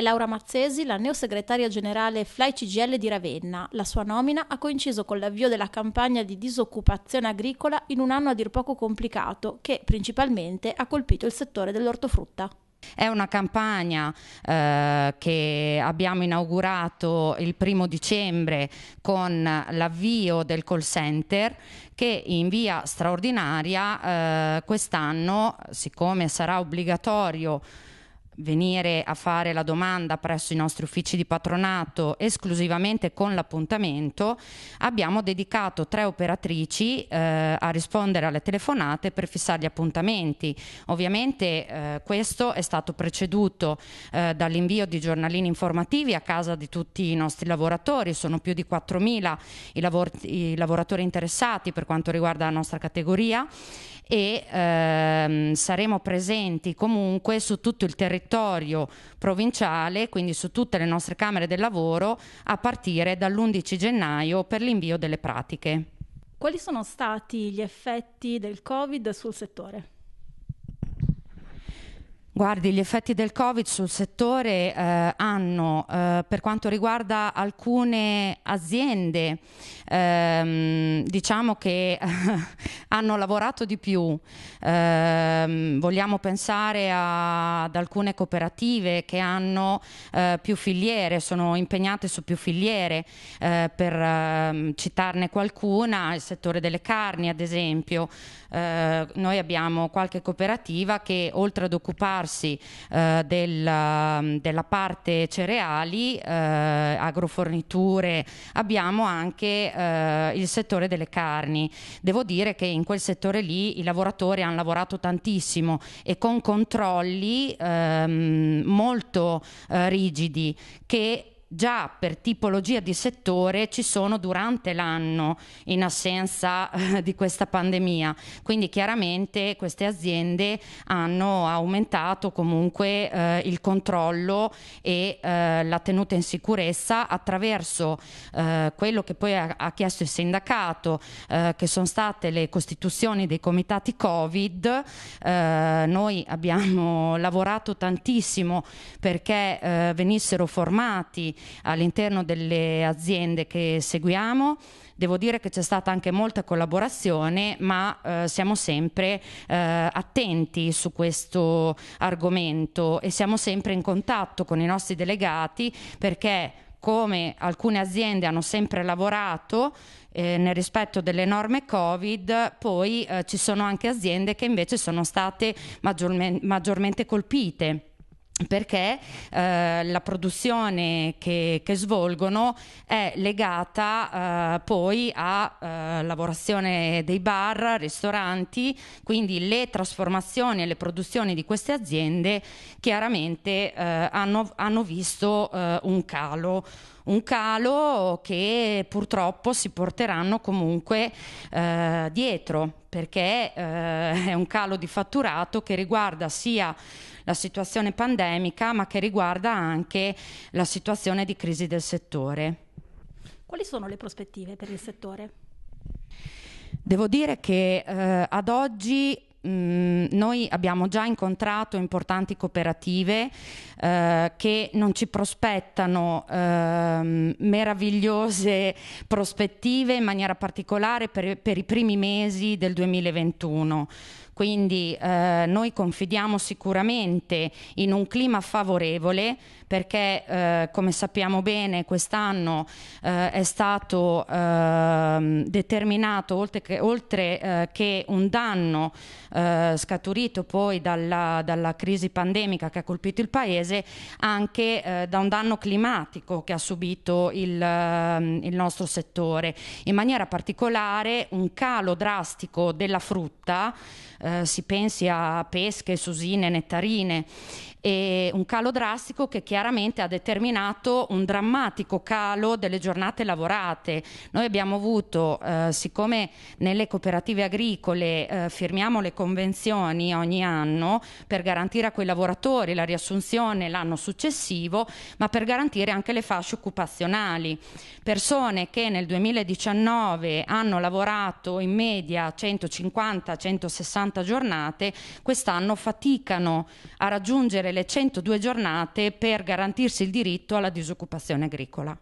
è Laura Marzesi, la neo segretaria generale Fly CGL di Ravenna. La sua nomina ha coinciso con l'avvio della campagna di disoccupazione agricola in un anno a dir poco complicato che principalmente ha colpito il settore dell'ortofrutta. È una campagna eh, che abbiamo inaugurato il primo dicembre con l'avvio del call center che in via straordinaria eh, quest'anno, siccome sarà obbligatorio venire a fare la domanda presso i nostri uffici di patronato esclusivamente con l'appuntamento, abbiamo dedicato tre operatrici eh, a rispondere alle telefonate per fissare gli appuntamenti. Ovviamente eh, questo è stato preceduto eh, dall'invio di giornalini informativi a casa di tutti i nostri lavoratori, sono più di 4.000 i, lavor- i lavoratori interessati per quanto riguarda la nostra categoria e ehm, saremo presenti comunque su tutto il territorio territorio provinciale, quindi su tutte le nostre Camere del Lavoro, a partire dall'11 gennaio per l'invio delle pratiche. Quali sono stati gli effetti del Covid sul settore? Guardi, gli effetti del Covid sul settore eh, hanno, eh, per quanto riguarda alcune aziende, ehm, diciamo che hanno lavorato di più. Eh, vogliamo pensare a, ad alcune cooperative che hanno eh, più filiere, sono impegnate su più filiere, eh, per ehm, citarne qualcuna, il settore delle carni ad esempio. Eh, noi abbiamo qualche cooperativa che oltre ad occuparsi occuparsi eh, della, mm, della, parte cereali, eh, agroforniture, abbiamo anche eh, il settore delle carni. Devo dire che in quel settore lì i lavoratori hanno lavorato tantissimo e con controlli ehm, molto eh, rigidi che già per tipologia di settore ci sono durante l'anno in assenza eh, di questa pandemia. Quindi chiaramente queste aziende hanno aumentato comunque eh, il controllo e eh, la tenuta in sicurezza attraverso eh, quello che poi ha, ha chiesto il sindacato, eh, che sono state le costituzioni dei comitati Covid. noi abbiamo lavorato tantissimo perché venissero formati all'interno delle aziende che seguiamo. Devo dire che c'è stata anche molta collaborazione, ma eh, siamo sempre eh, attenti su questo argomento e siamo sempre in contatto con i nostri delegati perché come alcune aziende hanno sempre lavorato eh, nel rispetto delle norme Covid, poi eh, ci sono anche aziende che invece sono state maggiorme maggiormente colpite perché eh, la produzione che, che, svolgono è legata eh, poi a eh, lavorazione dei bar, ristoranti, quindi le trasformazioni e le produzioni di queste aziende chiaramente eh, hanno, hanno, visto eh, un calo un calo che purtroppo si porteranno comunque eh, dietro perché eh, è un calo di fatturato che riguarda sia la situazione pandemica ma che riguarda anche la situazione di crisi del settore. Quali sono le prospettive per il settore? Devo dire che eh, ad oggi mh, mm, Ehm, noi abbiamo già incontrato importanti cooperative eh, che non ci prospettano eh, meravigliose prospettive in maniera particolare per, per i primi mesi del 2021. Quindi eh, noi confidiamo sicuramente in un clima favorevole perché eh, come sappiamo bene quest'anno eh, è stato ehm, determinato oltre che, oltre, eh, che un danno eh, scaturito poi dalla, dalla, crisi pandemica che ha colpito il Paese anche eh, da un danno climatico che ha subito il, ehm, il nostro settore, in maniera particolare un calo drastico della frutta eh, eh, si pensi a pesche, susine, nettarine, e un calo drastico che chiaramente ha determinato un drammatico calo delle giornate lavorate. Noi abbiamo avuto, eh, siccome nelle cooperative agricole eh, firmiamo le convenzioni ogni anno per garantire a quei lavoratori la riassunzione l'anno successivo, ma per garantire anche le fasce occupazionali. Persone che nel 2019 hanno lavorato in media 150-160 180 giornate, quest'anno faticano a raggiungere le 102 giornate per garantirsi il diritto alla disoccupazione agricola.